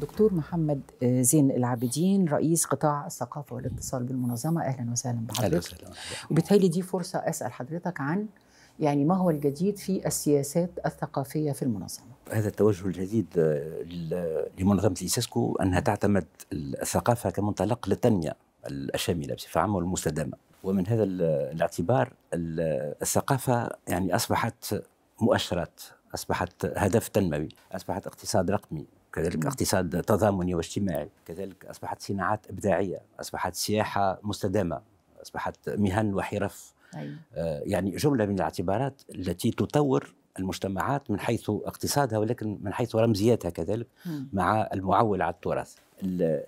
دكتور محمد آه، زين العابدين رئيس قطاع الثقافه والاتصال بالمنظمه اهلا وسهلا بحضرتك اهلا وسهلا وبالتالي دي فرصه اسال حضرتك عن يعني ما هو الجديد في السياسات الثقافيه في المنظمه هذا التوجه الجديد آه، لمنظمه سيسكو انها تعتمد الثقافه كمنطلق للتنميه الشامله بصفه عامه والمستدامه ومن هذا الاعتبار الثقافه يعني اصبحت مؤشرات اصبحت هدف تنموي اصبحت اقتصاد رقمي كذلك نعم. اقتصاد تضامني واجتماعي كذلك أصبحت صناعات إبداعية أصبحت سياحة مستدامة أصبحت مهن وحرف أيوة. آه، يعني جملة من الاعتبارات التي تطور المجتمعات من حيث اقتصادها ولكن من حيث رمزياتها كذلك م. نعم. مع المعول على التراث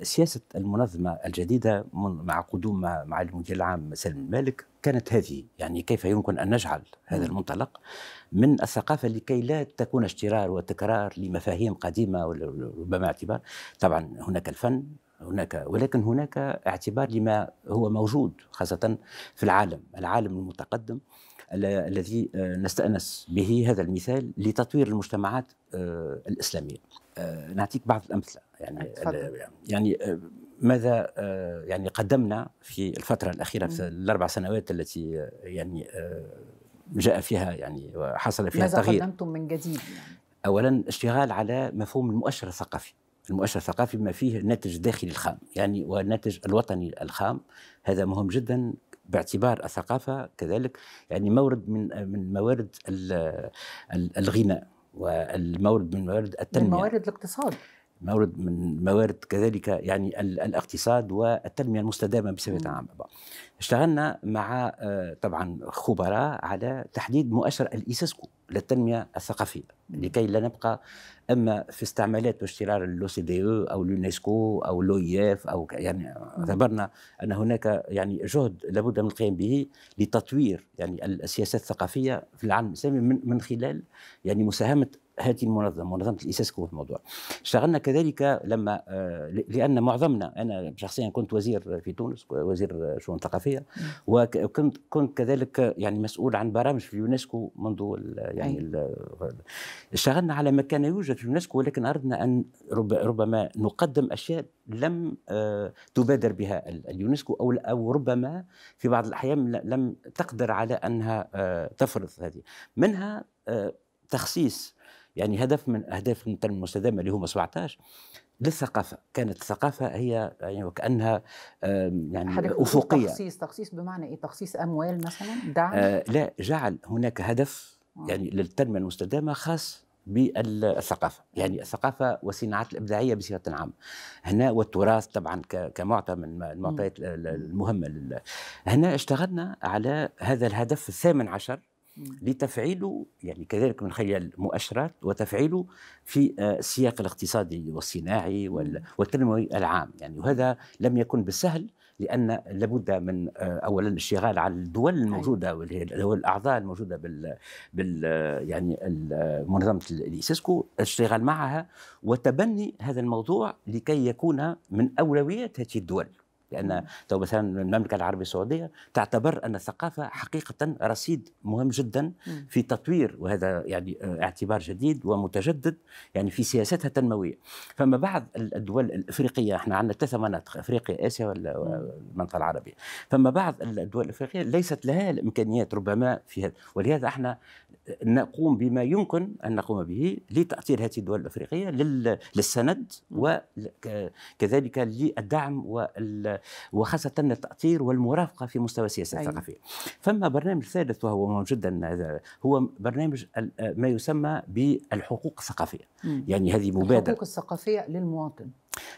سياسة المنظمة الجديدة مع قدوم مع المدير العام سلم المالك كانت هذه يعني كيف يمكن أن نجعل هذا المنطلق من الثقافة لكي لا تكون اشترار وتكرار لمفاهيم قديمة ربما اعتبار طبعا هناك الفن هناك ولكن هناك اعتبار لما هو موجود خاصة في العالم العالم المتقدم الذي آه، نستأنس به هذا المثال لتطوير المجتمعات آه، الإسلامية آه، نعطيك بعض الأمثلة يعني يعني آه، ماذا آه، يعني قدمنا في الفترة الأخيرة في الأربع سنوات التي آه، يعني جاء فيها يعني وحصل فيها ماذا تغيير ماذا قدمتم من جديد؟ يعني؟ أولا اشتغال على مفهوم المؤشر الثقافي المؤشر الثقافي بما فيه الناتج الداخلي الخام يعني والناتج الوطني الخام هذا مهم جدا باعتبار الثقافة كذلك يعني مورد من من موارد الغناء والمورد من موارد التنمية من موارد الاقتصاد مورد من موارد كذلك يعني الاقتصاد والتنميه المستدامه بصفه عامه اشتغلنا مع آه، طبعا خبراء على تحديد مؤشر الايسسكو للتنميه الثقافيه لكي لا نبقى اما في استعمالات واشترار اللو سي دي او او اليونسكو او اف او يعني اعتبرنا ان هناك يعني جهد لابد من القيام به لتطوير يعني السياسات الثقافيه في العالم الاسلامي من خلال يعني مساهمه هذه المنظمه منظمه الاساسكو في الموضوع اشتغلنا كذلك لما آه، لان معظمنا انا شخصيا كنت وزير في تونس وزير شؤون ثقافيه وكنت كنت كذلك يعني مسؤول عن برامج في اليونسكو منذ يعني أيوة. اشتغلنا على ما كان يوجد في اليونسكو ولكن اردنا ان ربما نقدم اشياء لم آه، تبادر بها اليونسكو او او ربما في بعض الاحيان لم تقدر على انها آه، تفرض هذه منها تخصيص يعني هدف من اهداف التنميه المستدامه اللي هما 17 للثقافة كانت الثقافة هي يعني وكأنها يعني أفقية تخصيص تخصيص بمعنى إيه تخصيص أموال مثلا دعم آه لا جعل هناك هدف آه. يعني للتنمية المستدامة خاص بالثقافة يعني الثقافة والصناعات الإبداعية بصفة عامة هنا والتراث طبعا كمعطى من المعطيات المهمة هنا اشتغلنا على هذا الهدف الثامن عشر لتفعيله يعني كذلك من خلال مؤشرات وتفعيله في آه، السياق الاقتصادي والصناعي والتنموي العام يعني وهذا لم يكن بالسهل لان لابد من آه، اولا الاشتغال على الدول أيوة. الموجوده والدول الاعضاء الموجوده بال بال آه، يعني منظمه اليسيسكو الاشتغال معها وتبني هذا الموضوع لكي يكون من اولويات هذه الدول لان تو مثلا المملكه العربيه السعوديه تعتبر ان الثقافه حقيقه رصيد مهم جدا في تطوير وهذا يعني آه، اعتبار جديد ومتجدد يعني في سياستها التنمويه فما بعض الدول الافريقيه احنا عندنا ثلاث مناطق افريقيا اسيا والمنطقه العربيه فما بعض الدول الافريقيه ليست لها الامكانيات ربما في هذا ولهذا احنا نقوم بما يمكن أن نقوم به لتأطير هذه الدول الأفريقية للسند وكذلك للدعم وخاصة التأطير والمرافقة في مستوى السياسة أيوة. الثقافية فما برنامج ثالث وهو مهم جدا هو برنامج ما يسمى بالحقوق الثقافية مم. يعني هذه مبادرة الحقوق الثقافية للمواطن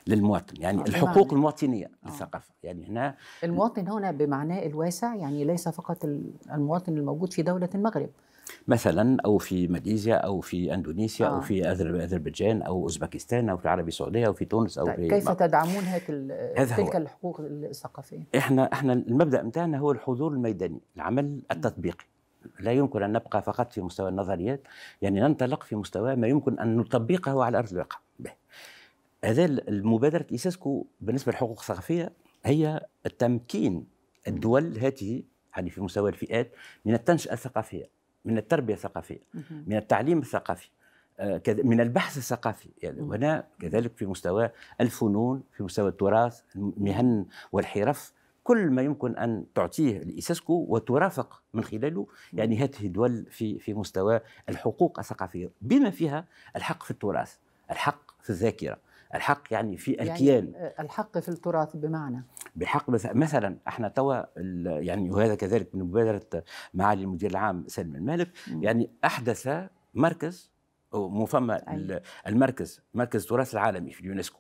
للمواطن يعني آه الحقوق بمعنى. المواطنيه آه. للثقافه يعني هنا المواطن هنا بمعناه الواسع يعني ليس فقط المواطن الموجود في دوله المغرب مثلا او في ماليزيا او في اندونيسيا آه. او في اذربيجان او اوزبكستان او في العربيه السعوديه او في تونس او طيب، في كيف تدعمون هيك تلك الحقوق الثقافيه؟ احنا احنا المبدا بتاعنا هو الحضور الميداني، العمل التطبيقي. لا يمكن ان نبقى فقط في مستوى النظريات، يعني ننطلق في مستوى ما يمكن ان نطبقه على ارض الواقع. هذا المبادره ايساسكو بالنسبه للحقوق الثقافيه هي التمكين الدول هذه يعني في مستوى الفئات من التنشئه الثقافيه من التربيه الثقافيه من التعليم الثقافي آه، من البحث الثقافي يعني هنا كذلك في مستوى الفنون في مستوى التراث المهن والحرف كل ما يمكن ان تعطيه الإسسكو وترافق من خلاله يعني هذه الدول في في مستوى الحقوق الثقافيه بما فيها الحق في التراث الحق في الذاكره الحق يعني في يعني الكيان يعني الحق في التراث بمعنى بحق مثلا احنا توا يعني وهذا كذلك من مبادره معالي المدير العام سالم المالك يعني احدث مركز او فما أيوه. المركز مركز التراث العالمي في اليونسكو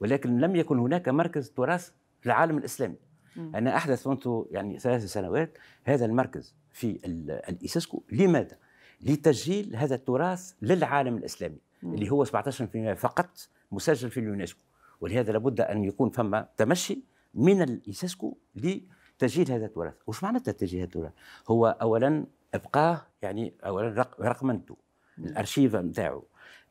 ولكن لم يكن هناك مركز تراث في العالم الاسلامي انا احدث منذ يعني ثلاث سنوات هذا المركز في الايسيسكو لماذا؟ لتسجيل هذا التراث للعالم الاسلامي اللي هو 17% فقط مسجل في اليونسكو ولهذا لابد ان يكون فما تمشي من الايساسكو لتسجيل هذا التراث وش معناتها تسجيل هذا التراث هو اولا ابقاه يعني اولا رقمنته الارشيف نتاعو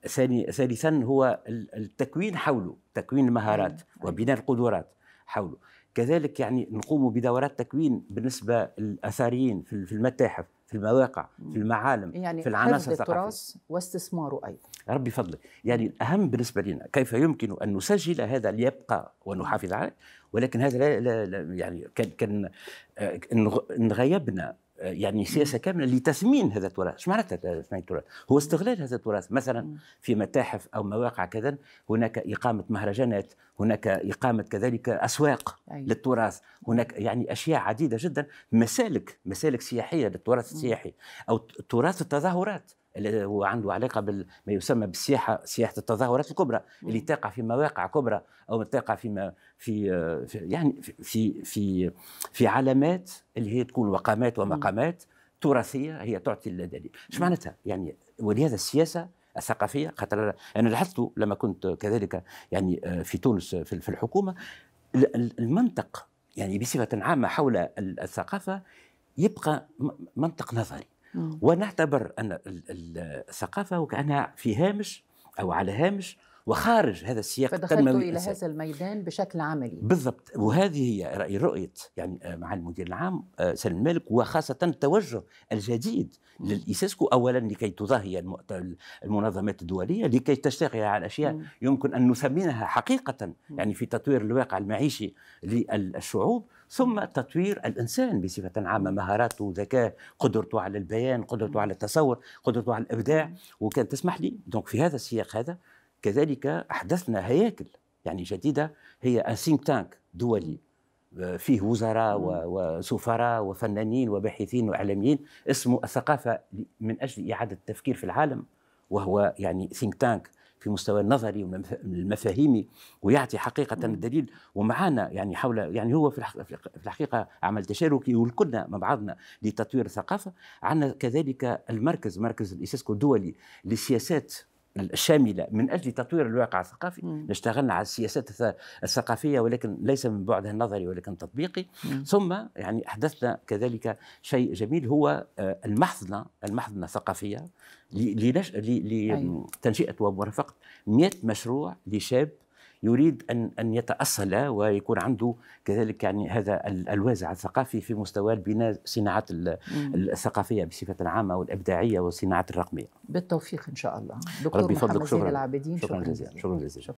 ثاني ثالثا هو التكوين حوله تكوين المهارات وبناء القدرات حوله كذلك يعني نقوم بدورات تكوين بالنسبه للاثاريين في المتاحف في المواقع في المعالم يعني في العناصر الثقافيه التراث واستثماره ايضا ربي فضلك يعني الاهم بالنسبه لنا كيف يمكن ان نسجل هذا ليبقى ونحافظ عليه ولكن هذا لا, لا, لا يعني كان كان آه، ان غيبنا يعني سياسه كامله لتثمين هذا التراث، ايش معناتها تثمين التراث؟ هو استغلال هذا التراث مثلا في متاحف او مواقع كذا هناك اقامه مهرجانات، هناك اقامه كذلك اسواق أيوة. للتراث، هناك يعني اشياء عديده جدا مسالك مسالك سياحيه للتراث السياحي او تراث التظاهرات وعنده هو عنده علاقه بما يسمى بالسياحه سياحه التظاهرات الكبرى اللي تقع في مواقع كبرى او تقع في في, في يعني في في في علامات اللي هي تكون وقامات ومقامات تراثيه هي تعطي الدليل ايش معناتها يعني ولهذا السياسه الثقافيه خاطر انا لاحظت لما كنت كذلك يعني آه، في تونس في الحكومه المنطق يعني بصفه عامه حول الثقافه يبقى منطق نظري آه. ونعتبر أن الثقافة وكأنها في هامش أو على هامش وخارج هذا السياق التنموي إلى الأساس. هذا الميدان بشكل عملي بالضبط وهذه هي رأي رؤية يعني آه، مع المدير العام آه، سالم الملك وخاصة التوجه الجديد للايسيسكو أولا لكي تضاهي المنظمات الدولية لكي تشتغل على أشياء يمكن أن نثمنها حقيقة يعني في تطوير الواقع المعيشي للشعوب ثم تطوير الانسان بصفه عامه مهاراته ذكاء قدرته على البيان قدرته على التصور قدرته على الابداع وكان تسمح لي دونك في هذا السياق هذا كذلك أحدثنا هياكل يعني جديدة هي سينك تانك دولي آه، فيه وزراء وسفراء وفنانين وباحثين وإعلاميين اسمه الثقافة من أجل إعادة التفكير في العالم وهو يعني ثينك تانك في مستوى النظري والمفاهيمي ويعطي حقيقة الدليل ومعانا يعني حول يعني هو في الحقيقة عمل تشاركي وكلنا مع بعضنا لتطوير الثقافة عندنا كذلك المركز مركز الاسيسكو الدولي للسياسات الشاملة من أجل تطوير الواقع الثقافي نشتغلنا اشتغلنا على السياسات الثقافية ولكن ليس من بعدها النظري ولكن تطبيقي مم. ثم يعني أحدثنا كذلك شيء جميل هو آه، المحضنة المحضنة الثقافية لتنشئة أيوه. ومرافقة 100 مشروع لشاب يريد ان ان يتاصل ويكون عنده كذلك يعني هذا الوازع الثقافي في مستوى البناء صناعات الثقافيه بصفه عامه والابداعيه والصناعات الرقميه. بالتوفيق ان شاء الله. دكتور ربي محمد شكرا العابدين شكرا جزيلا شكرا جزيلا